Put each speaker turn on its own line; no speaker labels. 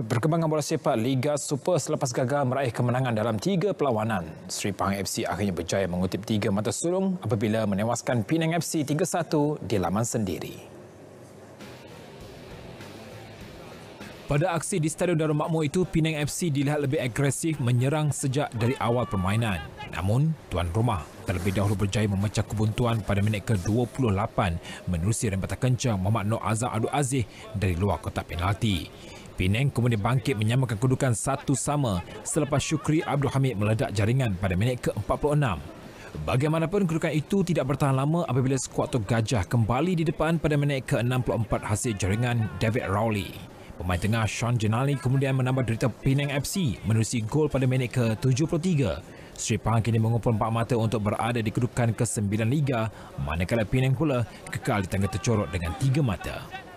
Perkembangan bola sepak Liga Super selepas gagal meraih kemenangan dalam tiga perlawanan. Sri Pahang FC akhirnya berjaya mengutip tiga mata sulung apabila menewaskan Penang FC 3-1 di laman sendiri. Pada aksi di Stadion Darul Makmur itu, Penang FC dilihat lebih agresif menyerang sejak dari awal permainan. Namun, Tuan Rumah terlebih dahulu berjaya memecah kebuntuan pada minit ke-28 menerusi rembatan kencang Muhammad Nur Azhar Adul Aziz dari luar kotak penalti. Penang kemudian bangkit menyamakan kedudukan satu sama selepas Syukri Abdul Hamid meledak jaringan pada minit ke-46. Bagaimanapun kedudukan itu tidak bertahan lama apabila skuad Tok Gajah kembali di depan pada minit ke-64 hasil jaringan David Rowley. Pemain tengah Sean Jenali kemudian menambah derita Penang FC menerusi gol pada minit ke-73. Sri Pahang kini mengumpul empat mata untuk berada di kedudukan ke-9 Liga manakala Penang pula kekal di tangga tercorot dengan tiga mata.